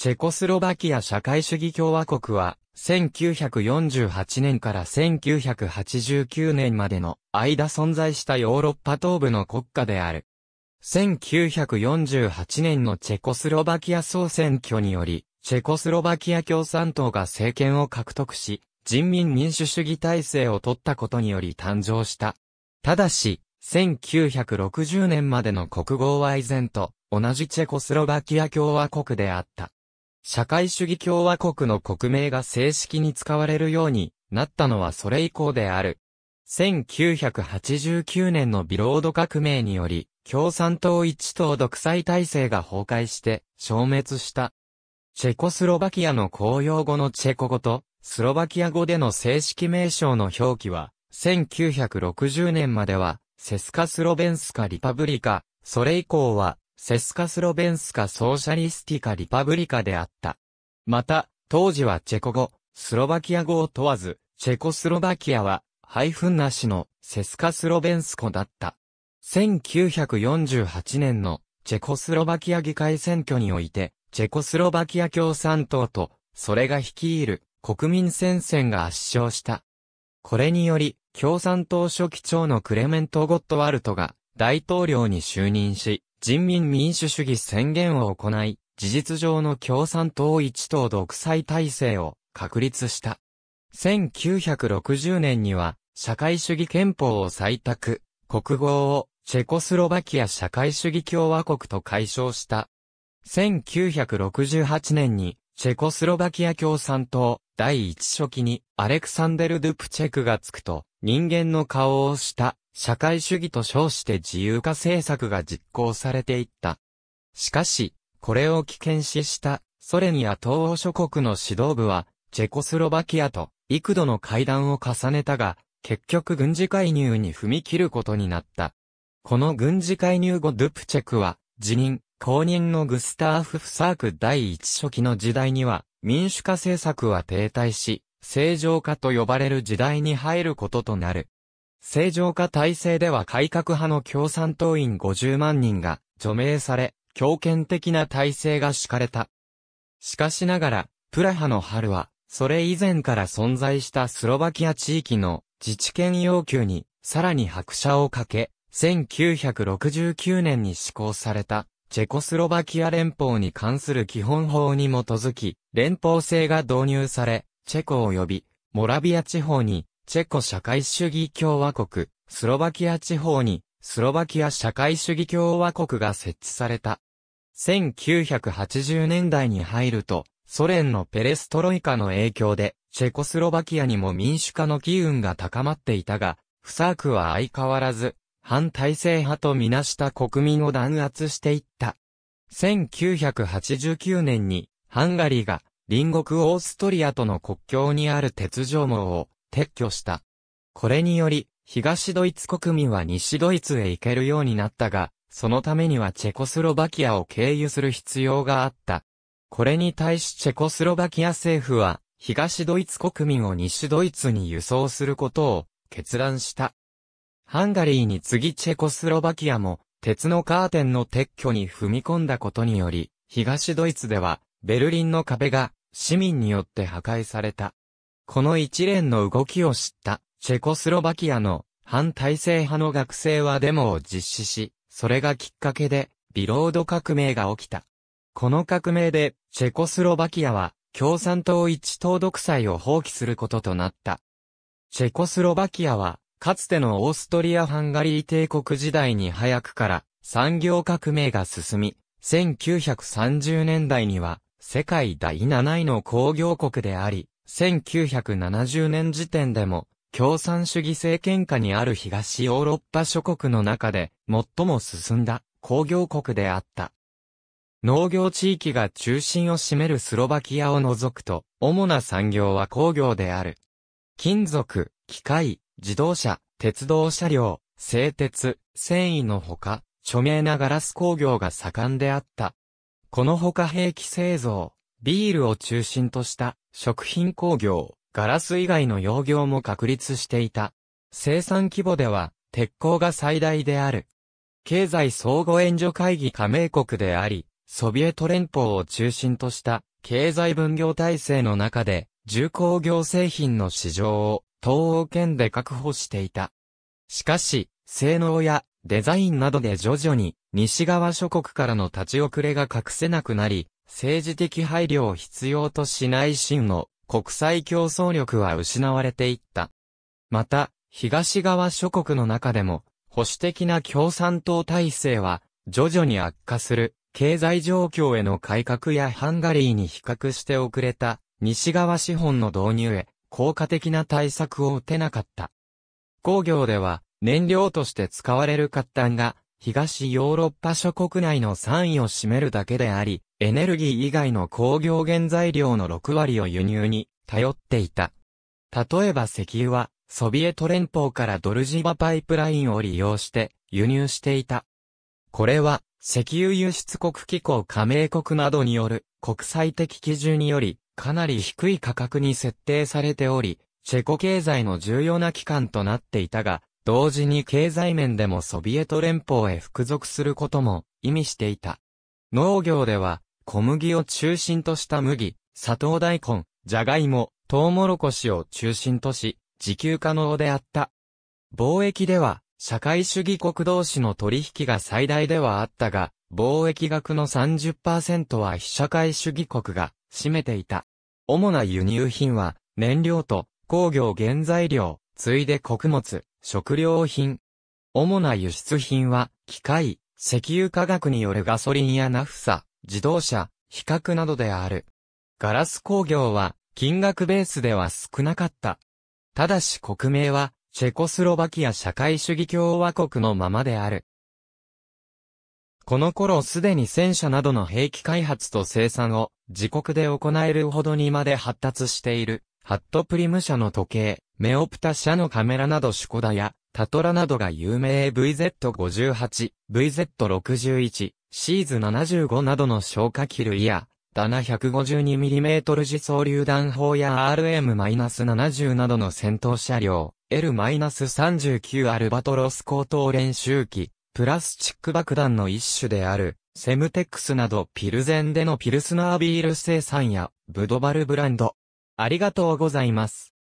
チェコスロバキア社会主義共和国は、1948年から1989年までの間存在したヨーロッパ東部の国家である。1948年のチェコスロバキア総選挙により、チェコスロバキア共産党が政権を獲得し、人民民主主義体制を取ったことにより誕生した。ただし、1960年までの国号は依然と同じチェコスロバキア共和国であった。社会主義共和国の国名が正式に使われるようになったのはそれ以降である。1989年のビロード革命により、共産党一党独裁体制が崩壊して消滅した。チェコスロバキアの公用語のチェコ語と、スロバキア語での正式名称の表記は、1960年までは、セスカスロベンスカリパブリカ、それ以降は、セスカスロベンスカ・ソーシャリスティカ・リパブリカであった。また、当時はチェコ語、スロバキア語を問わず、チェコスロバキアは、ハイフンなしのセスカスロベンスコだった。1948年のチェコスロバキア議会選挙において、チェコスロバキア共産党と、それが率いる国民戦線が圧勝した。これにより、共産党書記長のクレメント・ゴットワルトが、大統領に就任し、人民民主主義宣言を行い、事実上の共産党一党独裁体制を確立した。1960年には、社会主義憲法を採択、国号をチェコスロバキア社会主義共和国と解消した。1968年に、チェコスロバキア共産党第一書記にアレクサンデル・ドゥプチェクがつくと人間の顔をした社会主義と称して自由化政策が実行されていった。しかし、これを危険視したソ連や東欧諸国の指導部は、チェコスロバキアと幾度の会談を重ねたが、結局軍事介入に踏み切ることになった。この軍事介入後ドゥプチェクは、辞任、公認のグスターフ・フサーク第一書記の時代には、民主化政策は停滞し、正常化と呼ばれる時代に入ることとなる。正常化体制では改革派の共産党員50万人が除名され、強権的な体制が敷かれた。しかしながら、プラハの春は、それ以前から存在したスロバキア地域の自治権要求に、さらに拍車をかけ、1969年に施行された、チェコスロバキア連邦に関する基本法に基づき、連邦制が導入され、チェコ及び、モラビア地方に、チェコ社会主義共和国、スロバキア地方に、スロバキア社会主義共和国が設置された。1980年代に入ると、ソ連のペレストロイカの影響で、チェコスロバキアにも民主化の機運が高まっていたが、フサークは相変わらず、反体制派とみなした国民を弾圧していった。1989年に、ハンガリーが、隣国オーストリアとの国境にある鉄条網を、撤去した。これにより、東ドイツ国民は西ドイツへ行けるようになったが、そのためにはチェコスロバキアを経由する必要があった。これに対しチェコスロバキア政府は、東ドイツ国民を西ドイツに輸送することを決断した。ハンガリーに次チェコスロバキアも、鉄のカーテンの撤去に踏み込んだことにより、東ドイツでは、ベルリンの壁が市民によって破壊された。この一連の動きを知った、チェコスロバキアの反体制派の学生はデモを実施し、それがきっかけで、ビロード革命が起きた。この革命で、チェコスロバキアは、共産党一党独裁を放棄することとなった。チェコスロバキアは、かつてのオーストリア・ハンガリー帝国時代に早くから、産業革命が進み、1930年代には、世界第7位の工業国であり、1970年時点でも、共産主義政権下にある東ヨーロッパ諸国の中で最も進んだ工業国であった。農業地域が中心を占めるスロバキアを除くと、主な産業は工業である。金属、機械、自動車、鉄道車両、製鉄、繊維のほか、著名なガラス工業が盛んであった。このほか兵器製造、ビールを中心とした食品工業、ガラス以外の用業も確立していた。生産規模では、鉄鋼が最大である。経済相互援助会議加盟国であり、ソビエト連邦を中心とした経済分業体制の中で、重工業製品の市場を東欧圏で確保していた。しかし、性能やデザインなどで徐々に西側諸国からの立ち遅れが隠せなくなり、政治的配慮を必要としない真の国際競争力は失われていった。また、東側諸国の中でも、保守的な共産党体制は、徐々に悪化する、経済状況への改革やハンガリーに比較して遅れた、西側資本の導入へ、効果的な対策を打てなかった。工業では、燃料として使われる活炭が、東ヨーロッパ諸国内の3位を占めるだけであり、エネルギー以外の工業原材料の6割を輸入に頼っていた。例えば石油は、ソビエト連邦からドルジバパイプラインを利用して輸入していた。これは、石油輸出国機構加盟国などによる国際的基準により、かなり低い価格に設定されており、チェコ経済の重要な機関となっていたが、同時に経済面でもソビエト連邦へ服属することも意味していた。農業では、小麦を中心とした麦、砂糖大根、じゃがいも、トウモロコシを中心とし、自給可能であった。貿易では、社会主義国同士の取引が最大ではあったが、貿易額の30%は非社会主義国が占めていた。主な輸入品は、燃料と工業原材料、次いで穀物、食料品。主な輸出品は、機械、石油化学によるガソリンやナフサ、自動車、比較などである。ガラス工業は、金額ベースでは少なかった。ただし国名は、チェコスロバキア社会主義共和国のままである。この頃すでに戦車などの兵器開発と生産を自国で行えるほどにまで発達している、ハットプリム社の時計、メオプタ社のカメラなど主ュコやタトラなどが有名 VZ58、VZ61、シーズ75などの消火器類や、棚 152mm 自走榴弾砲や RM-70 などの戦闘車両、L-39 アルバトロス高等練習機、プラスチック爆弾の一種である、セムテックスなどピルゼンでのピルスナービール生産や、ブドバルブランド。ありがとうございます。